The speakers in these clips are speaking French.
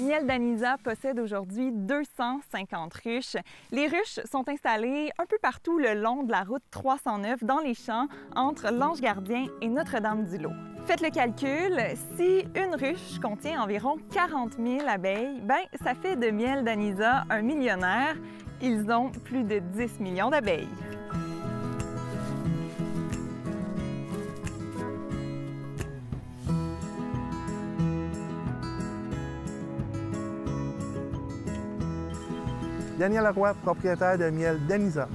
Miel d'Anisa possède aujourd'hui 250 ruches. Les ruches sont installées un peu partout le long de la route 309 dans les champs entre l'Ange Gardien et Notre-Dame-du-Lot. Faites le calcul, si une ruche contient environ 40 000 abeilles, ben ça fait de Miel d'Anisa un millionnaire. Ils ont plus de 10 millions d'abeilles. Daniel Leroy, propriétaire de miel d'Anisa.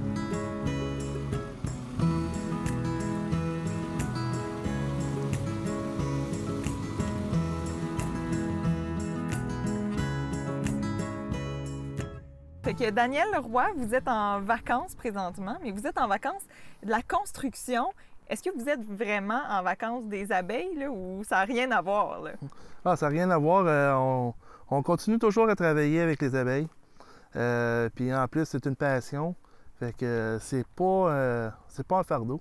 Daniel Leroy, vous êtes en vacances présentement, mais vous êtes en vacances de la construction est-ce que vous êtes vraiment en vacances des abeilles ou ça n'a rien à voir? Ah, ça n'a rien à voir. Euh, on, continue toujours à travailler avec les abeilles. Euh, puis en plus, c'est une passion. Fait que c'est pas, euh, pas un fardeau.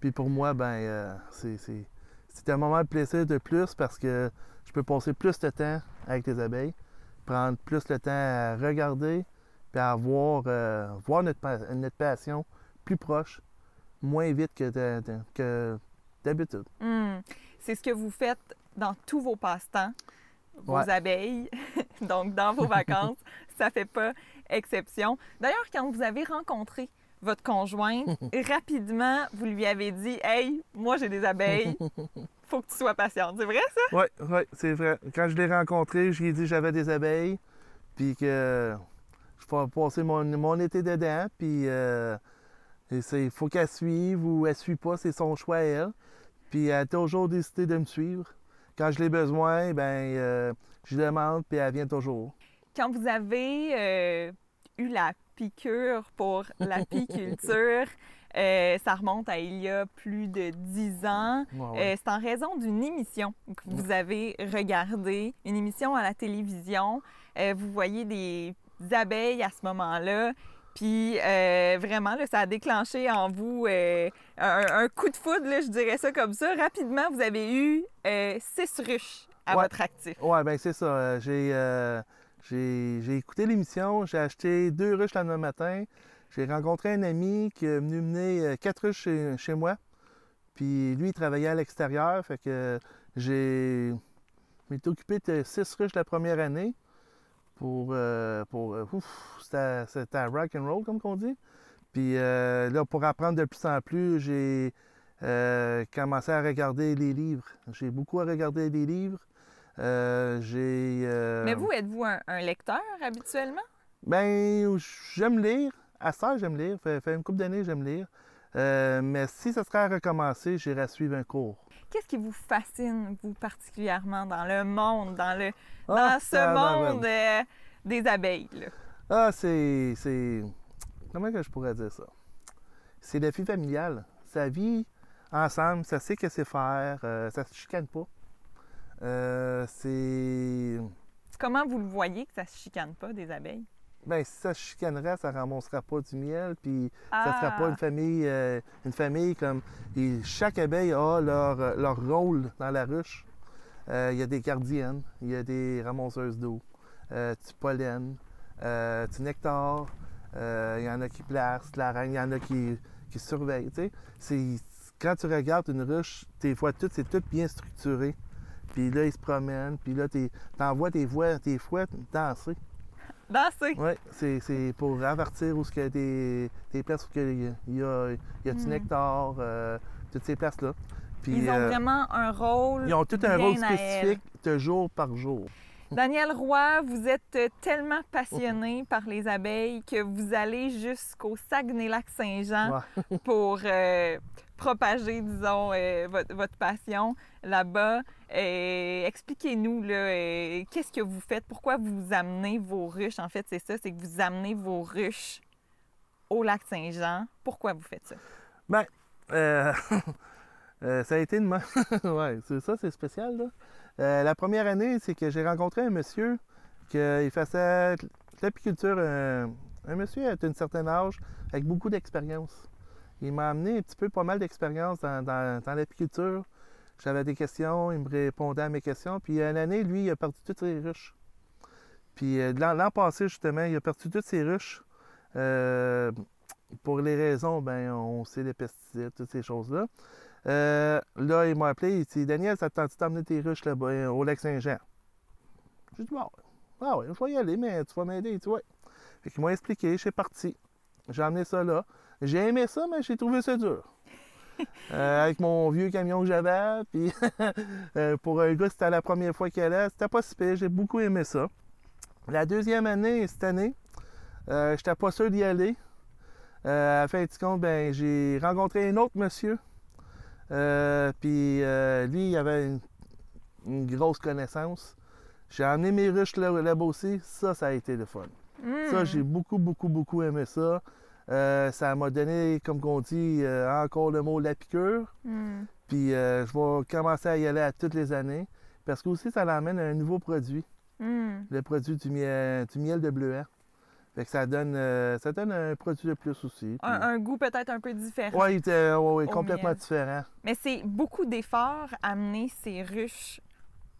Puis pour moi, ben, euh, c'est, un moment de plaisir de plus parce que je peux passer plus de temps avec les abeilles, prendre plus le temps à regarder, puis à voir, notre, passion plus proche, moins vite que, d'habitude. Hmm. C'est ce que vous faites dans tous vos passe-temps vos abeilles, donc dans vos vacances, ça fait pas exception. D'ailleurs, quand vous avez rencontré votre conjointe, rapidement, vous lui avez dit Hey, moi j'ai des abeilles, faut que tu sois patiente. C'est vrai ça? Oui, oui, c'est vrai. Quand je l'ai rencontré, je lui ai dit que j'avais des abeilles, puis que je vais passer mon, mon été dedans, puis il euh, faut qu'elle suive ou elle suit pas, c'est son choix à elle. Puis elle a toujours décidé de me suivre. Quand je l'ai besoin, ben euh, je demande, puis elle vient toujours. Quand vous avez euh, eu la piqûre pour l'apiculture, euh, ça remonte à il y a plus de dix ans. c'est en raison d'une émission que vous avez regardée, une émission à la télévision. vous voyez des abeilles à ce moment-là puis euh, vraiment, ça a déclenché en vous euh, un, coup de foudre, je dirais ça comme ça. Rapidement, vous avez eu euh, six ruches à votre actif. Oui, bien c'est ça. J'ai écouté l'émission, j'ai acheté deux ruches le matin. J'ai rencontré un ami qui m'a venu mener quatre ruches chez, moi. Puis lui, il travaillait à l'extérieur, fait que j'ai... m'étais occupé de six ruches la première année pour. Euh, euh, c'était, c'était rock and roll, comme qu'on dit. Puis euh, là, pour apprendre de plus en plus, j'ai commencé à regarder les livres. J'ai beaucoup à regarder des livres. j'ai. Mais vous, êtes-vous un, lecteur habituellement? Ben, j'aime lire. À ça, j'aime lire. Fait, fait une couple d'années, j'aime lire. mais si ça serait à recommencer, j'irais suivre un cours. Qu'est-ce qui vous fascine, vous, particulièrement, dans le monde, dans, le, ah, dans ce monde euh, des abeilles? Ah, c'est, c'est. Comment que je pourrais dire ça? C'est la vie familiale. Ça vit ensemble, ça sait que c'est faire, Ça euh, ça se chicane pas. Euh, c'est. Comment vous le voyez que ça se chicane pas des abeilles? ben si ça chicanerait, ça ramassera pas du miel, puis ça ça sera pas ah! une famille, euh, une famille comme chaque abeille a euh, leur, rôle dans la ruche. Euh, il y a des gardiennes, il y a des ramasseuses d'eau, du pollen, du nectar. Il y en a qui placent la reine, il y en a qui, qui surveillent. Quand tu regardes une ruche, tes fois toutes, c'est tout bien structuré. Puis là, ils se promènent, puis là, tu tes tes fouettes danser. Oui, c'est pour avertir où ce que des des places, où il y a, du mm. nectar, euh, toutes ces places-là. ils ont euh, vraiment un rôle. Ils ont tout un rôle spécifique de jour par jour. Daniel Roy, vous êtes tellement passionné par les abeilles que vous allez jusqu'au Saguenay-Lac-Saint-Jean pour euh, propager, disons, euh, votre, passion là-bas. et Expliquez-nous, là euh, qu'est-ce que vous faites? Pourquoi vous amenez vos ruches? En fait, c'est ça, c'est que vous amenez vos ruches au lac Saint-Jean. Pourquoi vous faites ça? Bien, euh, ça a été une... Oui, c'est ça, c'est spécial, là. la première année, c'est que j'ai rencontré un monsieur qui faisait l'apiculture, un monsieur à un certain âge, avec beaucoup d'expérience il m'a amené un petit peu pas mal d'expérience dans, l'apiculture. J'avais des questions, il me répondait à mes questions. Puis l'année, lui, il a perdu toutes ses ruches. Puis euh, l'an passé, justement, il a perdu toutes ses ruches. Euh, pour les raisons, ben, on sait les pesticides, toutes ces choses-là. Euh, là, il m'a appelé, il dit Daniel, ça tente d'emmener tes ruches là-bas, au lac Saint-Jean. J'ai dit Bon, ah oui, je vais y aller, mais tu vas m'aider. tu vois. » Fait qu'il m'a expliqué, je suis parti. J'ai amené ça là. J'ai aimé ça, mais j'ai trouvé ça dur. Euh, avec mon vieux camion que j'avais. Puis euh, pour un gars, c'était la première fois qu'il allait. C'était pas super, j'ai beaucoup aimé ça. La deuxième année, cette année, euh, j'étais pas sûr d'y aller. à fin compte, ben, j'ai rencontré un autre monsieur. puis lui, il avait une, grosse connaissance. J'ai emmené mes ruches là-bas aussi. Ça, ça a été le fun. Ça, hmm. j'ai beaucoup, beaucoup, beaucoup aimé ça. Euh, ça m'a donné, comme on dit, euh, encore le mot la piqûre. Hmm. Puis euh, je vais commencer à y aller à toutes les années parce que aussi ça l'amène à un nouveau produit, hmm. le produit du miel, du miel de bleuet. Fait que ça donne, ça donne un produit de plus aussi. Un, goût peut-être un peu différent. Oui, complètement différent. Mais c'est beaucoup d'efforts amener ces ruches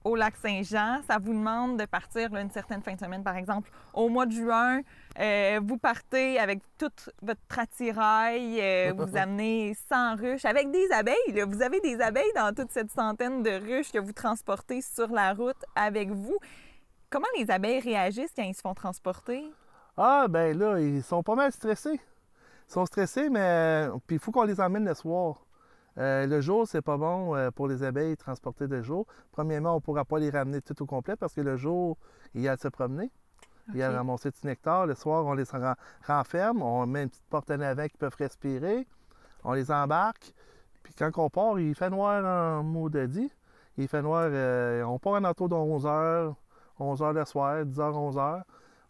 au lac Saint-Jean. Ça vous demande de partir une certaine fin de semaine, par exemple. Au mois de juin, euh, vous partez avec toute votre attirail, euh, vous amenez 100 ruches avec des abeilles. Vous avez des abeilles dans toute cette centaine de ruches que vous transportez sur la route avec vous. Comment les abeilles réagissent quand ils se font transporter? Ah, ben là, ils sont pas mal stressés. Ils sont stressés, mais euh, il faut qu'on les emmène le soir. Euh, le jour, c'est pas bon euh, pour les abeilles transporter de jour. Premièrement, on ne pourra pas les ramener tout au complet parce que le jour, il y a à se promener. Il y a à ramasser du nectar. Le soir, on les renferme. On met une petite porte en avant qu'ils peuvent respirer. On les embarque. Puis quand on part, il fait noir en maudit. Il fait noir. Euh, on part en auto dans 11 h, 11 h le soir, 10 h, 11 h.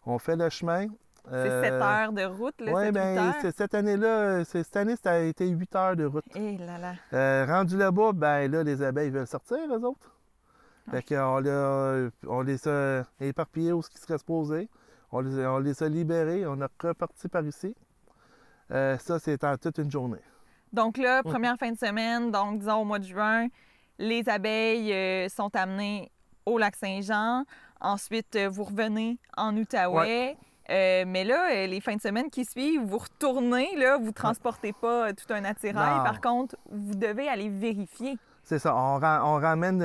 On fait le chemin. C'est 7 euh, heures de route, là, Oui, bien, cette année-là, euh, cette année, ça a été 8 heures de route. Et eh là là. Euh, rendu là-bas, ben là, les abeilles veulent sortir, eux autres. Fait qu'on les, on les a éparpillés où ce qui serait supposé. On les, on les a libérés, on a reparti par ici. ça, c'est en toute une journée. Donc là, première fin de semaine, donc disons au mois de juin, les abeilles sont amenées au lac Saint-Jean. Ensuite, vous revenez en Outaouais. Euh, mais là, euh, les fins de semaine qui suivent, vous retournez, là, vous ah. transportez pas euh, tout un attirail. Par contre, vous devez aller vérifier. C'est ça. On, on ramène,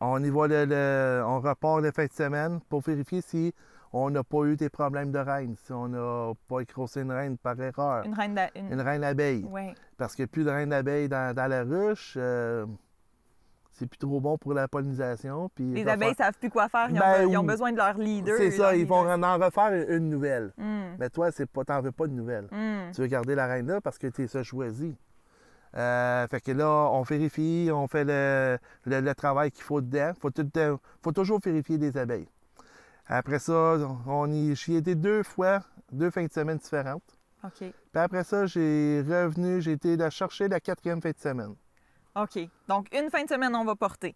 on y voit le, on repart les fins de semaine pour vérifier si on n'a pas eu des problèmes de reine, si on n'a pas écrossé une reine par erreur. Une reine, une... reine Oui. Parce qu'il n'y a plus de reine d'abeille dans, la ruche c'est plus trop bon pour la pollinisation. Puis les abeilles ne savent plus quoi faire, ils, ont, ben besoin de leur leader. C'est ça, ils vont en refaire une nouvelle. Hmm. Mais toi, tu n'en veux pas de nouvelle. Hmm. Tu veux garder la reine là parce que tu es ça choisi. Euh, fait que là, on vérifie, on fait le, travail qu'il faut dedans. Faut, faut toujours vérifier des abeilles. Après ça, on y, j'y ai été deux fois, deux fins de semaine différentes. OK. Puis après ça, j'ai revenu, j'ai été chercher la quatrième fin de semaine. OK. Donc, une fin de semaine, on va porter.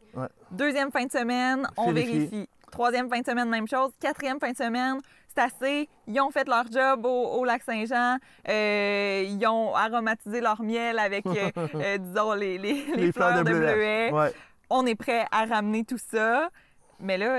Deuxième fin de semaine, on vérifie. Troisième fin de semaine, même chose. Quatrième fin de semaine, c'est assez. Ils ont fait leur job au, lac Saint-Jean. Euh, ils ont aromatisé leur miel avec, euh, euh, disons, les, les, fleurs, de, bleuet. On est prêt à ramener tout ça. Mais là,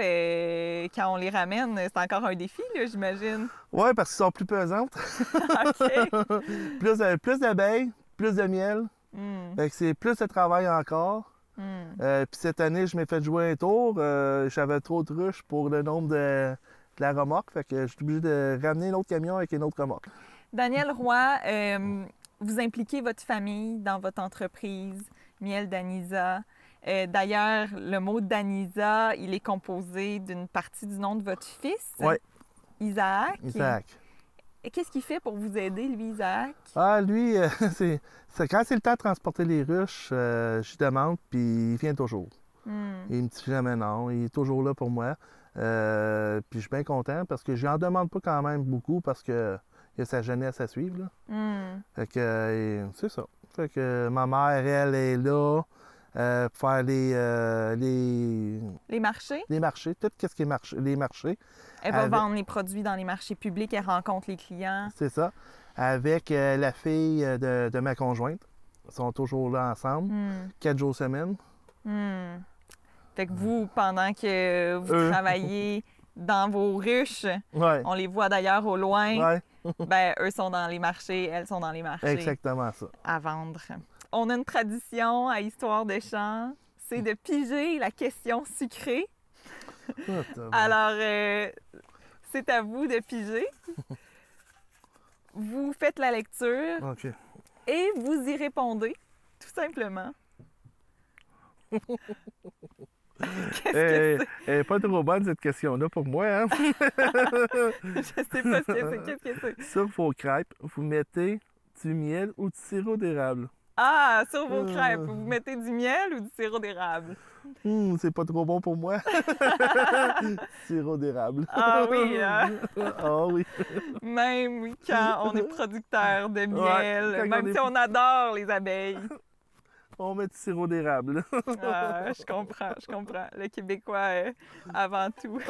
quand on les ramène, c'est encore un défi, j'imagine. Oui, parce qu'ils sont plus pesantes. plus, plus d'abeilles, plus de miel, Hmm. c'est plus de travail encore. Hmm. Euh, cette année, je m'ai fait jouer un tour. Euh, j'avais trop de ruches pour le nombre de, la remorque. Fait que je suis obligé de ramener l'autre camion avec une autre remorque. Daniel Roy, euh, vous impliquez votre famille dans votre entreprise, Miel d'Anisa. D'ailleurs, le mot d'Anisa, il est composé d'une partie du nom de votre fils, Isaac. Et qu'est-ce qu'il fait pour vous aider, lui, Isaac? Ah, lui, euh, c'est, quand c'est le temps de transporter les ruches, euh, je lui demande, puis il vient toujours. Hmm. Il me dit jamais non, il est toujours là pour moi. Euh, puis je suis bien content parce que je n'en demande pas quand même beaucoup parce que il y a sa jeunesse à suivre. Hmm. Fait que c'est ça. Fait que ma mère, elle est là pour euh, faire euh, les, les, marchés? Les marchés, tout ce qui est marché, les marchés. Elle va vendre les produits dans les marchés publics, elle rencontre les clients. C'est ça. Avec euh, la fille de, ma conjointe. elles sont toujours là ensemble, hmm. quatre jours semaine. Hmm. Fait que vous, pendant que vous travaillez dans vos ruches, on les voit d'ailleurs au loin, ouais. ben, eux sont dans les marchés, elles sont dans les marchés. Exactement ça. À vendre on a une tradition à Histoire de champs, c'est de piger la question sucrée. Alors, euh, c'est à vous de piger. vous faites la lecture et vous y répondez, tout simplement. Elle n'est eh, eh, pas trop bonne cette question-là pour moi. Hein? je sais pas ce que c'est. Qu'est-ce que vos crêpes, vous mettez du miel ou du sirop d'érable. Ah, sur vos euh. crêpes, vous mettez du miel ou du sirop d'érable? Hmm, c'est pas trop bon pour moi. sirop d'érable. Ah oui. Hein? ah oui. Même quand on est producteur de miel, même si on adore les abeilles. On met du sirop d'érable. ah, je comprends, je comprends. Le Québécois, avant tout.